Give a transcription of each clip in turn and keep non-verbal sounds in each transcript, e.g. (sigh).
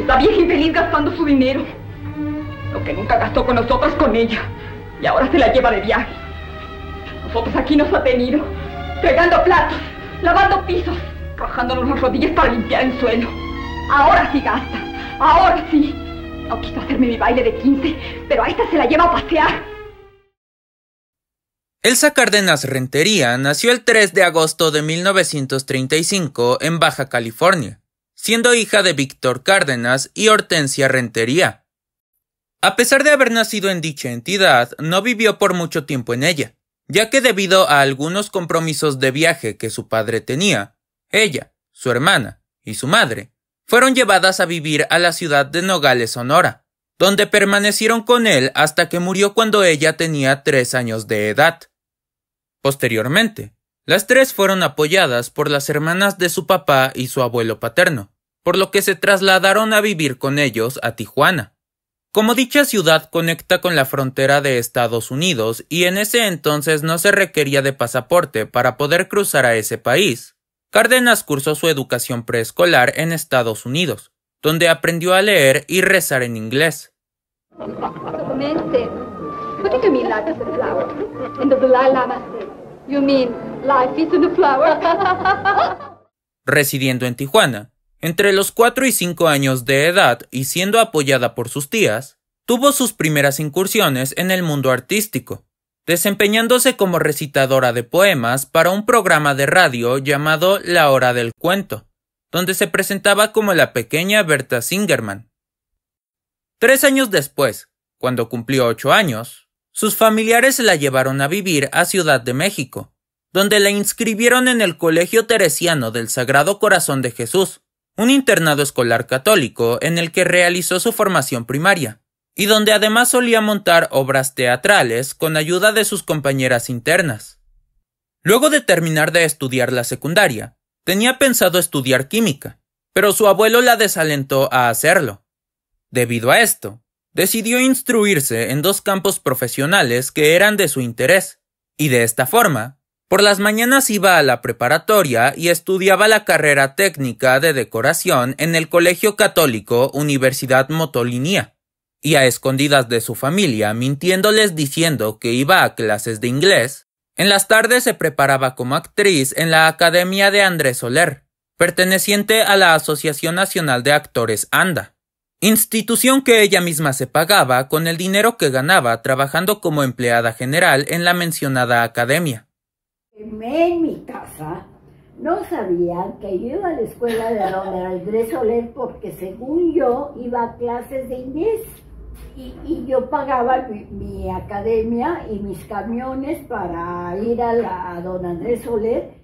Esta vieja infeliz gastando su dinero. Lo que nunca gastó con nosotras con ella. Y ahora se la lleva de viaje. Nosotros aquí nos ha tenido. pegando platos, lavando pisos, rajándonos las rodillas para limpiar el suelo. Ahora sí gasta. Ahora sí. No quiso hacerme mi baile de 15, pero a esta se la lleva a pasear. Elsa Cárdenas Rentería nació el 3 de agosto de 1935 en Baja California siendo hija de Víctor Cárdenas y Hortensia Rentería. A pesar de haber nacido en dicha entidad, no vivió por mucho tiempo en ella, ya que debido a algunos compromisos de viaje que su padre tenía, ella, su hermana y su madre fueron llevadas a vivir a la ciudad de Nogales, Sonora, donde permanecieron con él hasta que murió cuando ella tenía tres años de edad. Posteriormente, las tres fueron apoyadas por las hermanas de su papá y su abuelo paterno, por lo que se trasladaron a vivir con ellos a Tijuana. Como dicha ciudad conecta con la frontera de Estados Unidos y en ese entonces no se requería de pasaporte para poder cruzar a ese país, Cárdenas cursó su educación preescolar en Estados Unidos, donde aprendió a leer y rezar en inglés. Residiendo en Tijuana, entre los cuatro y 5 años de edad y siendo apoyada por sus tías, tuvo sus primeras incursiones en el mundo artístico, desempeñándose como recitadora de poemas para un programa de radio llamado La Hora del Cuento, donde se presentaba como la pequeña Berta Singerman. Tres años después, cuando cumplió ocho años, sus familiares la llevaron a vivir a Ciudad de México, donde la inscribieron en el Colegio Teresiano del Sagrado Corazón de Jesús, un internado escolar católico en el que realizó su formación primaria, y donde además solía montar obras teatrales con ayuda de sus compañeras internas. Luego de terminar de estudiar la secundaria, tenía pensado estudiar química, pero su abuelo la desalentó a hacerlo. Debido a esto, decidió instruirse en dos campos profesionales que eran de su interés, y de esta forma por las mañanas iba a la preparatoria y estudiaba la carrera técnica de decoración en el Colegio Católico Universidad Motolinía, y a escondidas de su familia, mintiéndoles diciendo que iba a clases de inglés, en las tardes se preparaba como actriz en la Academia de Andrés Soler, perteneciente a la Asociación Nacional de Actores ANDA, institución que ella misma se pagaba con el dinero que ganaba trabajando como empleada general en la mencionada academia en mi casa no sabían que iba a la escuela de Don Andrés Soler porque según yo iba a clases de inglés y, yo pagaba mi, academia y mis camiones para ir a, la, a Don Andrés Soler.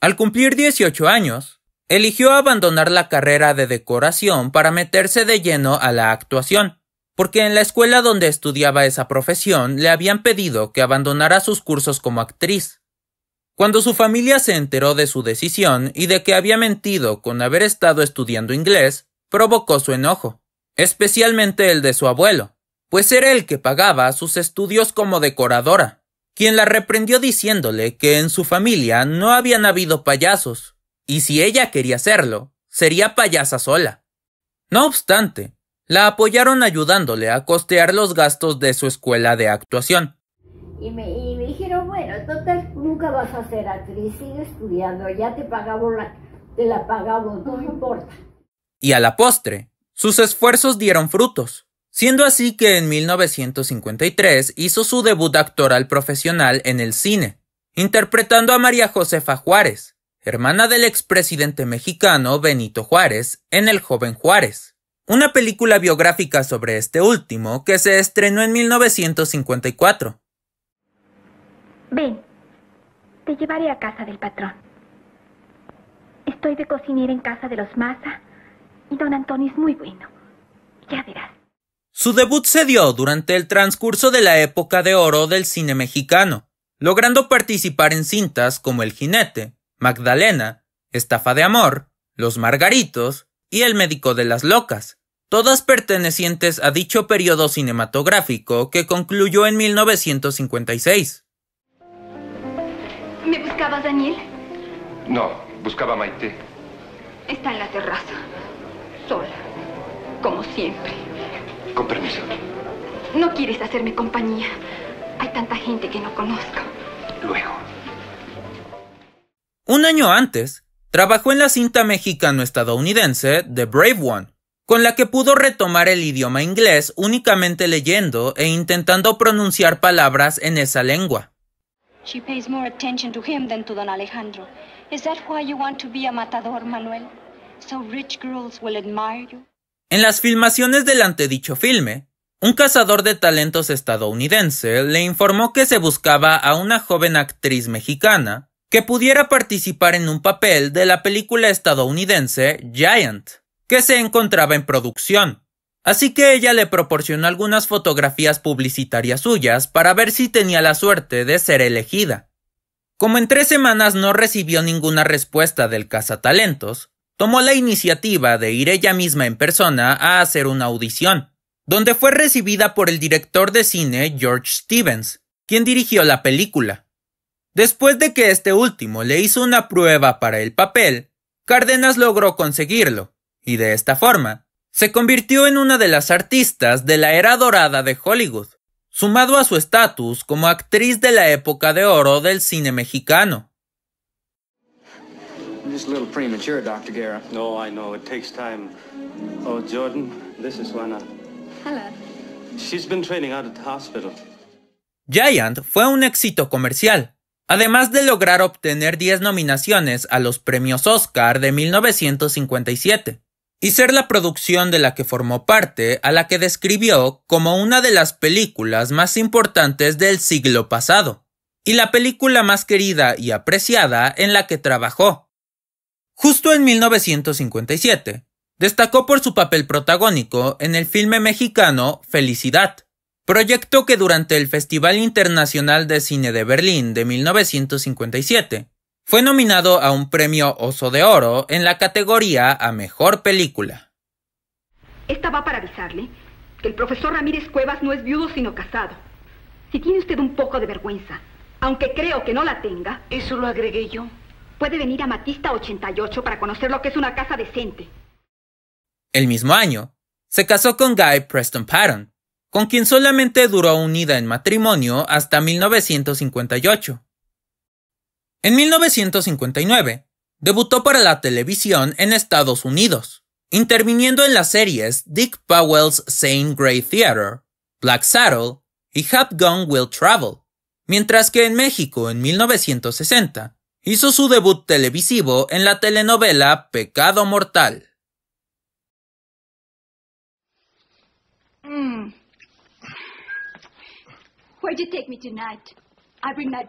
Al cumplir 18 años, eligió abandonar la carrera de decoración para meterse de lleno a la actuación, porque en la escuela donde estudiaba esa profesión le habían pedido que abandonara sus cursos como actriz cuando su familia se enteró de su decisión y de que había mentido con haber estado estudiando inglés, provocó su enojo, especialmente el de su abuelo, pues era el que pagaba sus estudios como decoradora, quien la reprendió diciéndole que en su familia no habían habido payasos, y si ella quería hacerlo, sería payasa sola. No obstante, la apoyaron ayudándole a costear los gastos de su escuela de actuación. Y me dijeron, bueno, total, nunca vas a ser actriz, sigue estudiando, ya te pagamos la, te la pagamos, no importa. Y a la postre, sus esfuerzos dieron frutos. Siendo así que en 1953 hizo su debut actoral profesional en el cine, interpretando a María Josefa Juárez, hermana del expresidente mexicano Benito Juárez, en El joven Juárez, una película biográfica sobre este último que se estrenó en 1954. Ven, te llevaré a casa del patrón. Estoy de cocinera en casa de los Massa y don Antonio es muy bueno. Ya verás. Su debut se dio durante el transcurso de la época de oro del cine mexicano, logrando participar en cintas como El Jinete, Magdalena, Estafa de Amor, Los Margaritos y El Médico de las Locas, todas pertenecientes a dicho periodo cinematográfico que concluyó en 1956. ¿Me buscabas, Daniel? No, buscaba a Maite. Está en la terraza, sola, como siempre. Con permiso. No quieres hacerme compañía. Hay tanta gente que no conozco. Luego. Un año antes, trabajó en la cinta mexicano-estadounidense The Brave One, con la que pudo retomar el idioma inglés únicamente leyendo e intentando pronunciar palabras en esa lengua. She pays more attention to him than to Don Alejandro. Is that why you want to be a matador, Manuel? So rich girls will admire you. En las filmaciones del antedicho filme, un cazador de talentos estadounidense le informó que se buscaba a una joven actriz mexicana que pudiera participar en un papel de la película estadounidense Giant, que se encontraba en producción. Así que ella le proporcionó algunas fotografías publicitarias suyas para ver si tenía la suerte de ser elegida. Como en tres semanas no recibió ninguna respuesta del cazatalentos, tomó la iniciativa de ir ella misma en persona a hacer una audición, donde fue recibida por el director de cine George Stevens, quien dirigió la película. Después de que este último le hizo una prueba para el papel, Cárdenas logró conseguirlo, y de esta forma, se convirtió en una de las artistas de la era dorada de Hollywood, sumado a su estatus como actriz de la época de oro del cine mexicano. Giant fue un éxito comercial, además de lograr obtener 10 nominaciones a los premios Oscar de 1957 y ser la producción de la que formó parte, a la que describió como una de las películas más importantes del siglo pasado, y la película más querida y apreciada en la que trabajó. Justo en 1957, destacó por su papel protagónico en el filme mexicano Felicidad, proyecto que durante el Festival Internacional de Cine de Berlín de 1957 fue nominado a un premio Oso de Oro en la categoría a Mejor Película. Esta va para avisarle que el profesor Ramírez Cuevas no es viudo sino casado. Si tiene usted un poco de vergüenza, aunque creo que no la tenga... Eso lo agregué yo. Puede venir a Matista 88 para conocer lo que es una casa decente. El mismo año, se casó con Guy Preston Patton, con quien solamente duró unida en matrimonio hasta 1958. En 1959, debutó para la televisión en Estados Unidos, interviniendo en las series Dick Powell's Saint Grey Theater, Black Saddle y Hap Gone Will Travel, mientras que en México en 1960 hizo su debut televisivo en la telenovela Pecado Mortal. Mm. bring my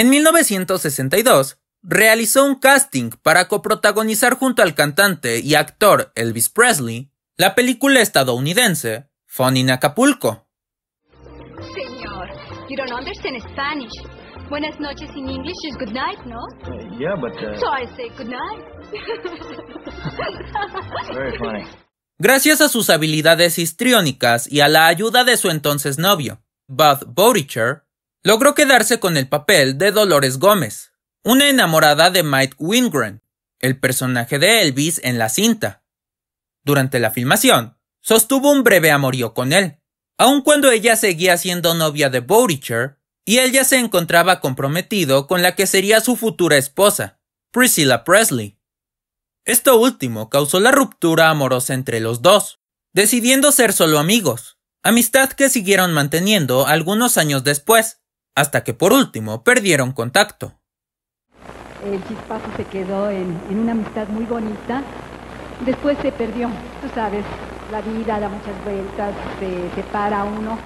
en 1962, realizó un casting para coprotagonizar junto al cantante y actor Elvis Presley la película estadounidense Funny in Acapulco. So I say (laughs) Gracias a sus habilidades histriónicas y a la ayuda de su entonces novio, Bud Boricher, logró quedarse con el papel de Dolores Gómez, una enamorada de Mike Wingren, el personaje de Elvis en la cinta. Durante la filmación, sostuvo un breve amorío con él, aun cuando ella seguía siendo novia de Bowditcher y él ya se encontraba comprometido con la que sería su futura esposa, Priscilla Presley. Esto último causó la ruptura amorosa entre los dos, decidiendo ser solo amigos, amistad que siguieron manteniendo algunos años después, hasta que por último perdieron contacto. El chispazo se quedó en, una amistad muy bonita. Después se perdió, tú sabes, la vida da muchas vueltas, se separa uno.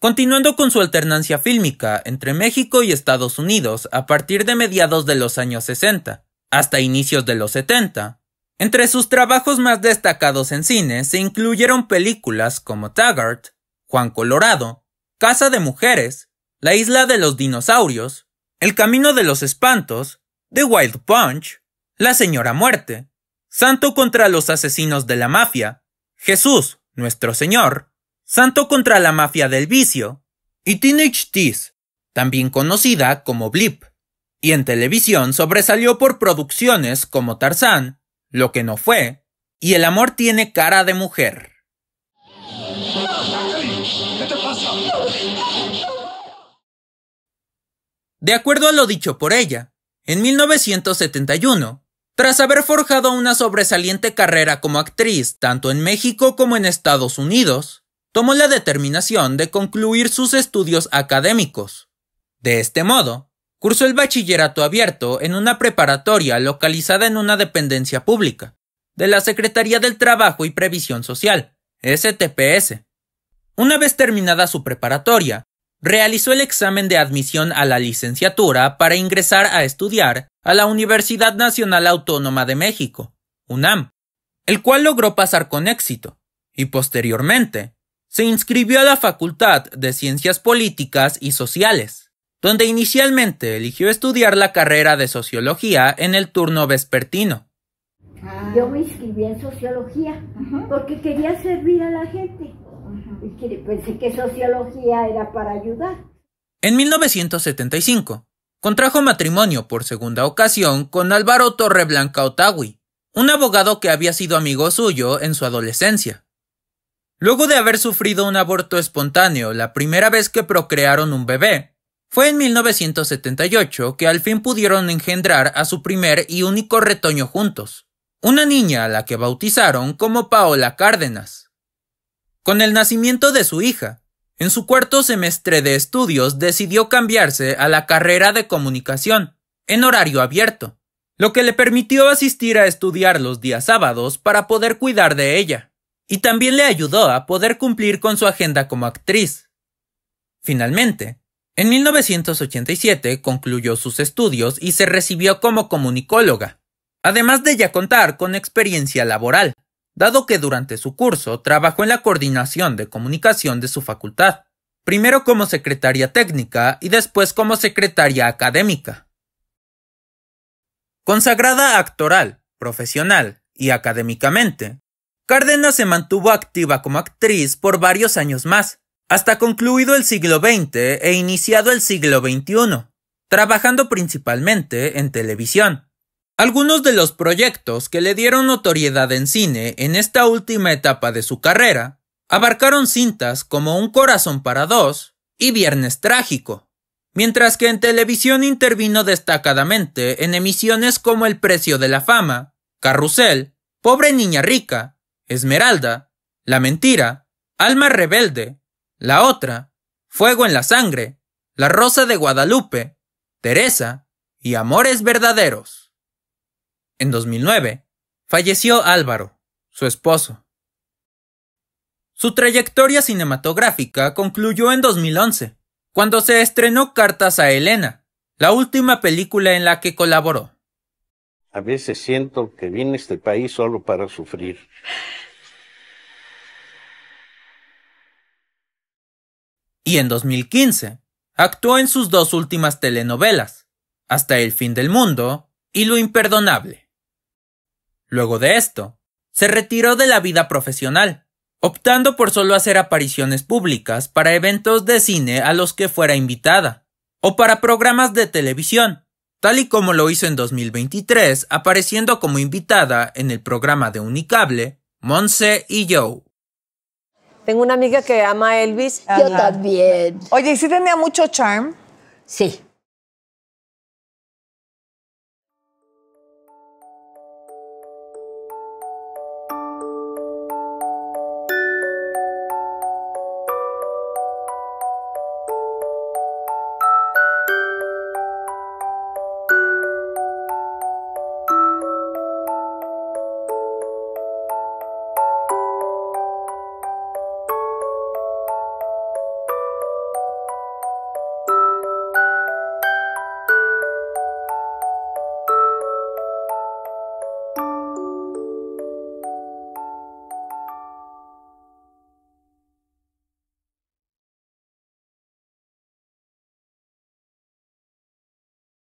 Continuando con su alternancia fílmica entre México y Estados Unidos a partir de mediados de los años 60 hasta inicios de los 70. Entre sus trabajos más destacados en cine se incluyeron películas como Taggart, Juan Colorado, Casa de Mujeres, la isla de los dinosaurios, El camino de los espantos, The Wild Punch, La señora muerte, Santo contra los asesinos de la mafia, Jesús, nuestro Señor, Santo contra la mafia del vicio, y Teenage Tease, también conocida como Blip. Y en televisión sobresalió por producciones como Tarzán, Lo que no fue, y El amor tiene cara de mujer. ¿Qué te de acuerdo a lo dicho por ella, en 1971, tras haber forjado una sobresaliente carrera como actriz tanto en México como en Estados Unidos, tomó la determinación de concluir sus estudios académicos. De este modo, cursó el bachillerato abierto en una preparatoria localizada en una dependencia pública, de la Secretaría del Trabajo y Previsión Social, STPS. Una vez terminada su preparatoria, realizó el examen de admisión a la licenciatura para ingresar a estudiar a la Universidad Nacional Autónoma de México, UNAM, el cual logró pasar con éxito, y posteriormente se inscribió a la Facultad de Ciencias Políticas y Sociales, donde inicialmente eligió estudiar la carrera de sociología en el turno vespertino. Yo me inscribí en sociología porque quería servir a la gente. Pensé que sociología era para ayudar. En 1975, contrajo matrimonio por segunda ocasión con Álvaro Torreblanca Otagui, un abogado que había sido amigo suyo en su adolescencia. Luego de haber sufrido un aborto espontáneo la primera vez que procrearon un bebé, fue en 1978 que al fin pudieron engendrar a su primer y único retoño juntos, una niña a la que bautizaron como Paola Cárdenas. Con el nacimiento de su hija, en su cuarto semestre de estudios decidió cambiarse a la carrera de comunicación, en horario abierto, lo que le permitió asistir a estudiar los días sábados para poder cuidar de ella, y también le ayudó a poder cumplir con su agenda como actriz. Finalmente, en 1987 concluyó sus estudios y se recibió como comunicóloga, además de ya contar con experiencia laboral dado que durante su curso trabajó en la coordinación de comunicación de su facultad, primero como secretaria técnica y después como secretaria académica. Consagrada actoral, profesional y académicamente, Cárdenas se mantuvo activa como actriz por varios años más, hasta concluido el siglo XX e iniciado el siglo XXI, trabajando principalmente en televisión, algunos de los proyectos que le dieron notoriedad en cine en esta última etapa de su carrera abarcaron cintas como Un corazón para dos y Viernes Trágico, mientras que en televisión intervino destacadamente en emisiones como El Precio de la Fama, Carrusel, Pobre Niña Rica, Esmeralda, La Mentira, Alma Rebelde, La Otra, Fuego en la Sangre, La Rosa de Guadalupe, Teresa y Amores Verdaderos. En 2009, falleció Álvaro, su esposo. Su trayectoria cinematográfica concluyó en 2011, cuando se estrenó Cartas a Elena, la última película en la que colaboró. A veces siento que vine a este país solo para sufrir. Y en 2015, actuó en sus dos últimas telenovelas, Hasta el fin del mundo y Lo imperdonable. Luego de esto, se retiró de la vida profesional, optando por solo hacer apariciones públicas para eventos de cine a los que fuera invitada, o para programas de televisión, tal y como lo hizo en 2023 apareciendo como invitada en el programa de Unicable, Monse y Joe. Tengo una amiga que ama a Elvis. Yo también. Oye, ¿y si tenía mucho charm? Sí.